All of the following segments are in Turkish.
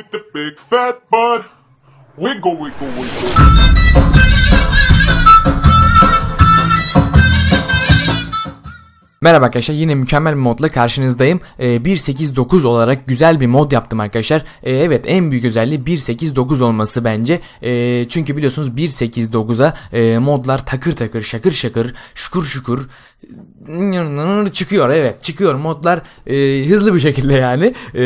with the big fat butt. Wiggle, wiggle, wiggle. Merhaba arkadaşlar yine mükemmel bir modla karşınızdayım. E, ee, 1.8.9 olarak güzel bir mod yaptım arkadaşlar. E, evet en büyük özelliği 1.8.9 olması bence. E, çünkü biliyorsunuz 1.8.9'a e, modlar takır takır şakır şakır şukur şukur çıkıyor evet çıkıyor modlar e, hızlı bir şekilde yani e,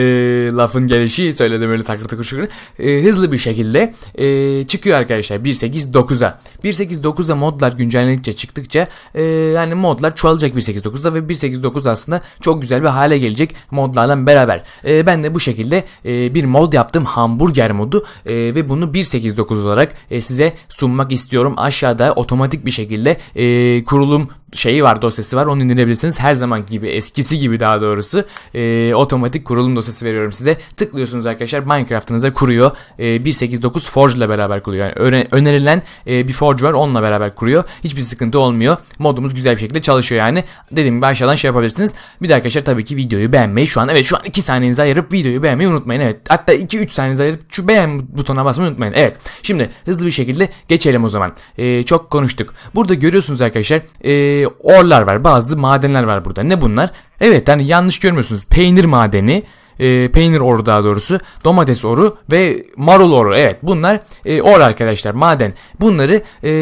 lafın gelişi söyledim öyle takır takır şükür e, hızlı bir şekilde e, çıkıyor arkadaşlar 1.8.9'a 1.8.9'a modlar güncellendikçe çıktıkça e, yani modlar çoğalacak 1.8.9'da ve 1.8.9 aslında çok güzel bir hale gelecek modlarla beraber e, ben de bu şekilde e, bir mod yaptım hamburger modu e, ve bunu 1.8.9 olarak e, size sunmak istiyorum aşağıda otomatik bir şekilde e, kurulum şeyi var dosyası var onu indirebilirsiniz her zaman gibi eskisi gibi daha doğrusu e, otomatik kurulum dosyası veriyorum size tıklıyorsunuz arkadaşlar Minecraft'ınıza kuruyor e, ee, 1.8.9 Forge ile beraber kuruyor yani önerilen e, bir Forge var onunla beraber kuruyor hiçbir sıkıntı olmuyor modumuz güzel bir şekilde çalışıyor yani dediğim gibi aşağıdan şey yapabilirsiniz bir de arkadaşlar tabii ki videoyu beğenmeyi şu an evet şu an 2 saniyenizi ayırıp videoyu beğenmeyi unutmayın evet hatta 2-3 saniyenizi ayırıp şu beğen butonuna basmayı unutmayın evet şimdi hızlı bir şekilde geçelim o zaman e, çok konuştuk burada görüyorsunuz arkadaşlar eee şey, orlar var bazı madenler var burada. Ne bunlar? Evet yani yanlış görmüyorsunuz peynir madeni e, peynir oru daha doğrusu, domates oru ve marul oru. Evet bunlar e, or arkadaşlar maden. Bunları e,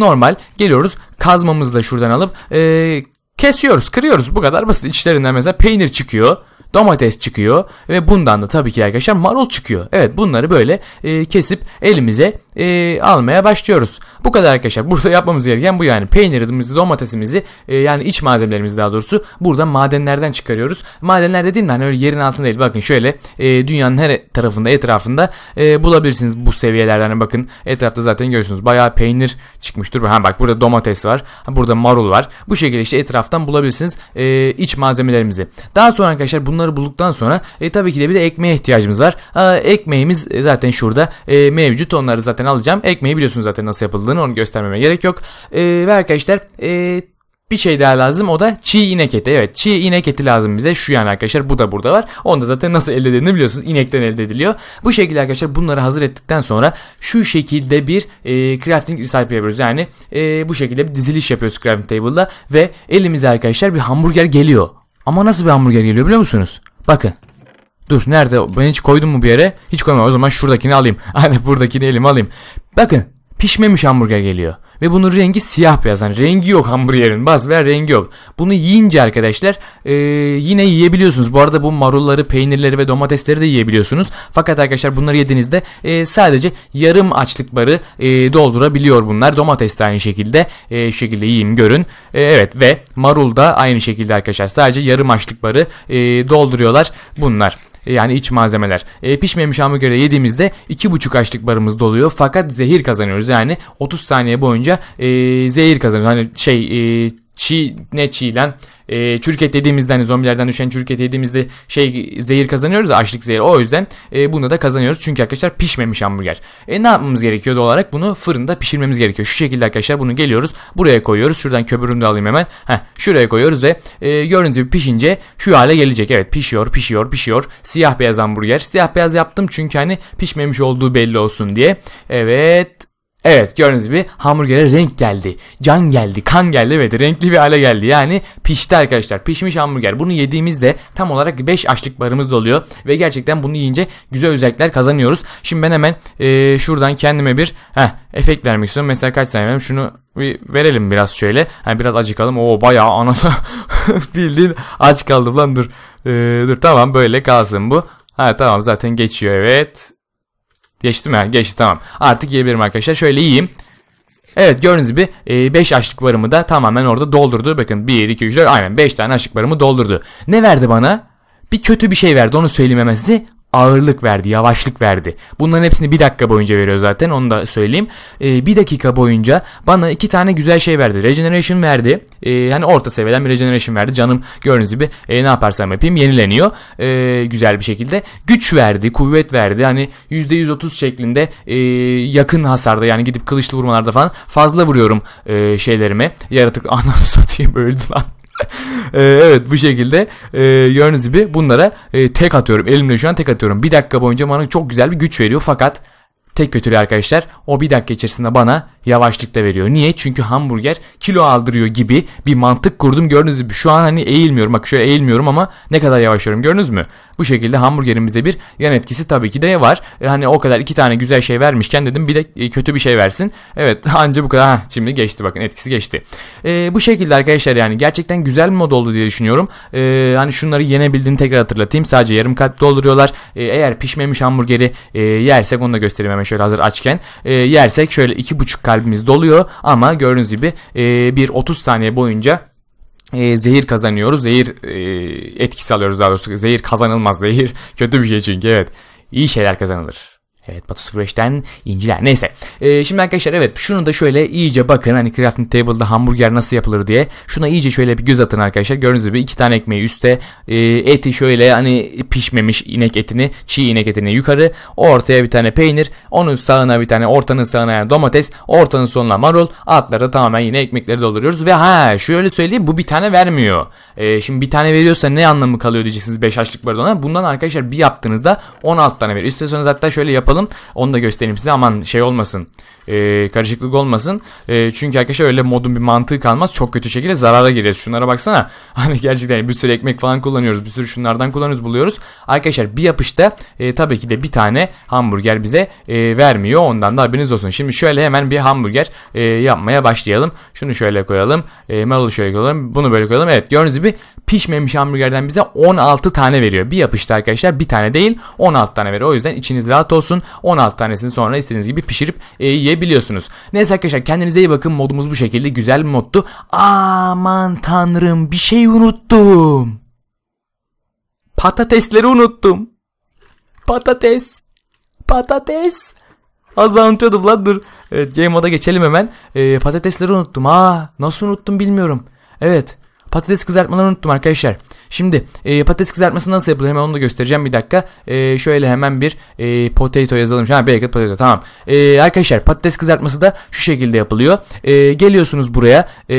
normal geliyoruz kazmamızla şuradan alıp e, kesiyoruz, kırıyoruz. Bu kadar basit. İçlerinden mesela peynir çıkıyor. Domates çıkıyor ve bundan da tabii ki arkadaşlar marul çıkıyor. Evet bunları böyle e, kesip elimize e, almaya başlıyoruz. Bu kadar arkadaşlar. Burada yapmamız gereken bu yani. Peynirimizi, domatesimizi e, yani iç malzemelerimizi daha doğrusu burada madenlerden çıkarıyoruz. Madenler dediğim hani öyle yerin altında değil. Bakın şöyle e, dünyanın her tarafında etrafında e, bulabilirsiniz bu seviyelerden. Hani bakın etrafta zaten görüyorsunuz bayağı peynir çıkmıştır. Ha bak burada domates var. Burada marul var. Bu şekilde işte etraftan bulabilirsiniz e, iç malzemelerimizi. Daha sonra arkadaşlar bunları bulduktan sonra e, tabii ki de bir de ekmeğe ihtiyacımız var. E, ekmeğimiz zaten şurada e, mevcut. Onları zaten zaten alacağım. Ekmeği biliyorsunuz zaten nasıl yapıldığını onu göstermeme gerek yok. E, ve arkadaşlar e, bir şey daha lazım o da çiğ inek eti. Evet çiğ inek eti lazım bize. Şu yani arkadaşlar bu da burada var. Onu da zaten nasıl elde edildiğini biliyorsunuz. İnekten elde ediliyor. Bu şekilde arkadaşlar bunları hazır ettikten sonra şu şekilde bir e, crafting recipe yapıyoruz. Yani e, bu şekilde bir diziliş yapıyoruz crafting table'da. Ve elimize arkadaşlar bir hamburger geliyor. Ama nasıl bir hamburger geliyor biliyor musunuz? Bakın. Dur nerede? Ben hiç koydum mu bir yere? Hiç koymam. O zaman şuradakini alayım. Aynen buradakini elime alayım. Bakın pişmemiş hamburger geliyor. Ve bunun rengi siyah beyaz. Yani rengi yok hamburgerin. Baz ver rengi yok. Bunu yiyince arkadaşlar e, yine yiyebiliyorsunuz. Bu arada bu marulları, peynirleri ve domatesleri de yiyebiliyorsunuz. Fakat arkadaşlar bunları yediğinizde e, sadece yarım açlıkları e, doldurabiliyor bunlar. Domates de aynı şekilde e, şekilde yiyeyim görün. E, evet ve marul da aynı şekilde arkadaşlar. Sadece yarım açlıkları e, dolduruyorlar bunlar yani iç malzemeler. E, pişmemiş hamburgeri yediğimizde 2,5 açlık barımız doluyor fakat zehir kazanıyoruz. Yani 30 saniye boyunca e, zehir kazanıyoruz. Hani şey e, çiğ ne çiğlen e, ee, çürket dediğimizde hani zombilerden düşen çürket dediğimizde şey zehir kazanıyoruz ya açlık zehri o yüzden e, bunu da kazanıyoruz çünkü arkadaşlar pişmemiş hamburger. E ne yapmamız gerekiyor doğal olarak bunu fırında pişirmemiz gerekiyor. Şu şekilde arkadaşlar bunu geliyoruz buraya koyuyoruz şuradan köbürümü de alayım hemen. Heh, şuraya koyuyoruz ve e, görüntü pişince şu hale gelecek. Evet pişiyor pişiyor pişiyor siyah beyaz hamburger siyah beyaz yaptım çünkü hani pişmemiş olduğu belli olsun diye. Evet Evet gördüğünüz gibi hamburgere renk geldi. Can geldi, kan geldi ve de renkli bir hale geldi. Yani pişti arkadaşlar. Pişmiş hamburger. Bunu yediğimizde tam olarak 5 açlık barımız doluyor. Ve gerçekten bunu yiyince güzel özellikler kazanıyoruz. Şimdi ben hemen e, şuradan kendime bir heh, efekt vermek istiyorum. Mesela kaç saniye Şunu bir verelim biraz şöyle. Hani biraz acıkalım. Oo bayağı anası bildiğin aç kaldım lan dur. Ee, dur tamam böyle kalsın bu. Ha tamam zaten geçiyor evet. Geçti mi? Geçti tamam. Artık yiyebilirim arkadaşlar. Şöyle yiyeyim. Evet gördüğünüz gibi 5 e, açlık barımı da tamamen orada doldurdu. Bakın 1, 2, 3, 4 aynen 5 tane açlık barımı doldurdu. Ne verdi bana? Bir kötü bir şey verdi onu söyleyeyim hemen size ağırlık verdi, yavaşlık verdi. Bunların hepsini bir dakika boyunca veriyor zaten onu da söyleyeyim. E, bir dakika boyunca bana iki tane güzel şey verdi. Regeneration verdi. E, hani orta seviyeden bir regeneration verdi. Canım gördüğünüz gibi e, ne yaparsam yapayım yenileniyor. E, güzel bir şekilde. Güç verdi, kuvvet verdi. Hani %130 şeklinde e, yakın hasarda yani gidip kılıçlı vurmalarda falan fazla vuruyorum e, şeylerime. Yaratık anlamı satayım öldü lan. Ee, evet bu şekilde e, gördüğünüz bunlara e, tek atıyorum. Elimle şu an tek atıyorum. Bir dakika boyunca bana çok güzel bir güç veriyor fakat tek kötülüğü arkadaşlar o bir dakika içerisinde bana yavaşlıkta veriyor. Niye? Çünkü hamburger kilo aldırıyor gibi bir mantık kurdum. Gördünüz gibi şu an hani eğilmiyorum. Bak şöyle eğilmiyorum ama ne kadar yavaşlıyorum gördünüz mü? Bu şekilde hamburgerimize bir yan etkisi tabii ki de var. E, hani o kadar iki tane güzel şey vermişken dedim bir de e, kötü bir şey versin. Evet anca bu kadar. Heh, şimdi geçti bakın etkisi geçti. Ee, bu şekilde arkadaşlar yani gerçekten güzel bir mod oldu diye düşünüyorum. Ee, hani şunları yenebildiğini tekrar hatırlatayım. Sadece yarım kalp dolduruyorlar. Ee, eğer pişmemiş hamburgeri e, yersek onu da göstereyim hemen şöyle hazır açken. E, yersek şöyle iki buçuk kalp kalbimiz doluyor ama gördüğünüz gibi e, bir 30 saniye boyunca e, zehir kazanıyoruz. Zehir e, etkisi alıyoruz daha doğrusu. Zehir kazanılmaz. Zehir kötü bir şey çünkü evet. İyi şeyler kazanılır. Evet Batu 05'ten inciler. Neyse. Ee, şimdi arkadaşlar evet şunu da şöyle iyice bakın. Hani crafting table'da hamburger nasıl yapılır diye. Şuna iyice şöyle bir göz atın arkadaşlar. Gördüğünüz gibi iki tane ekmeği üstte. E, ee, eti şöyle hani pişmemiş inek etini. Çiğ inek etini yukarı. Ortaya bir tane peynir. Onun sağına bir tane ortanın sağına yani domates. Ortanın sonuna marul. Altlara tamamen yine ekmekleri dolduruyoruz. Ve ha şöyle söyleyeyim bu bir tane vermiyor. E, şimdi bir tane veriyorsa ne anlamı kalıyor diyeceksiniz 5 açlık bardağına. Bundan arkadaşlar bir yaptığınızda 16 tane veriyor. sonra zaten şöyle yapalım yapalım. Onu da göstereyim size. Aman şey olmasın. E, karışıklık olmasın. E, çünkü arkadaşlar öyle modun bir mantığı kalmaz. Çok kötü şekilde zarara gireriz. Şunlara baksana. Hani gerçekten bir sürü ekmek falan kullanıyoruz. Bir sürü şunlardan kullanıyoruz buluyoruz. Arkadaşlar bir yapışta e, tabii ki de bir tane hamburger bize e, vermiyor. Ondan da haberiniz olsun. Şimdi şöyle hemen bir hamburger e, yapmaya başlayalım. Şunu şöyle koyalım. E, marulu şöyle koyalım. Bunu böyle koyalım. Evet gördüğünüz gibi pişmemiş hamburgerden bize 16 tane veriyor. Bir yapışta arkadaşlar bir tane değil 16 tane veriyor. O yüzden içiniz rahat olsun. 16 tanesini sonra istediğiniz gibi pişirip e, yiyebiliyorsunuz. Neyse arkadaşlar kendinize iyi bakın. Modumuz bu şekilde güzel bir moddu. Aman tanrım bir şey unuttum. Patatesleri unuttum. Patates. Patates. Az daha unutuyordum lan dur. Evet game moda geçelim hemen. E, patatesleri unuttum. Aa nasıl unuttum bilmiyorum. Evet Patates kızartmalarını unuttum arkadaşlar. Şimdi e, patates kızartması nasıl yapılıyor hemen onu da göstereceğim bir dakika. E, şöyle hemen bir e, potato yazalım. Ha baked potato tamam. E, arkadaşlar patates kızartması da şu şekilde yapılıyor. E, geliyorsunuz buraya. E,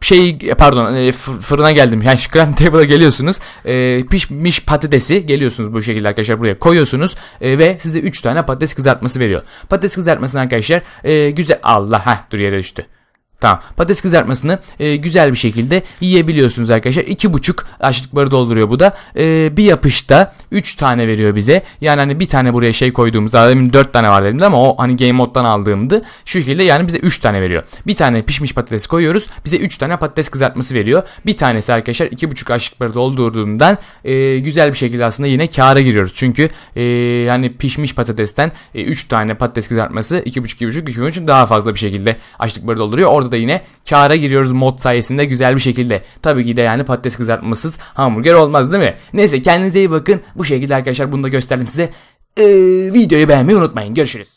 şey pardon e, fırına geldim yani şu grand table'a geliyorsunuz e, pişmiş patatesi geliyorsunuz bu şekilde arkadaşlar buraya koyuyorsunuz e, ve size 3 tane patates kızartması veriyor patates kızartmasını arkadaşlar e, güzel Allah ha dur yere düştü Tamam patates kızartmasını e, güzel bir şekilde yiyebiliyorsunuz arkadaşlar. 2,5 açlıkları dolduruyor bu da. E, bir yapışta 3 tane veriyor bize. Yani hani bir tane buraya şey koyduğumuzda demin 4 tane var dedim ama o hani game moddan aldığımdı. Şu şekilde yani bize 3 tane veriyor. Bir tane pişmiş patates koyuyoruz. Bize 3 tane patates kızartması veriyor. Bir tanesi arkadaşlar 2,5 açlıkları doldurduğundan e, güzel bir şekilde aslında yine kâra giriyoruz. Çünkü e, yani pişmiş patatesten e, 3 tane patates kızartması 2,5 2,5 2,5 daha fazla bir şekilde açlıkları dolduruyor. Orada da yine kâra giriyoruz mod sayesinde güzel bir şekilde. Tabii ki de yani patates kızartmasız hamburger olmaz değil mi? Neyse kendinize iyi bakın. Bu şekilde arkadaşlar bunu da gösterdim size. Ee, videoyu beğenmeyi unutmayın. Görüşürüz.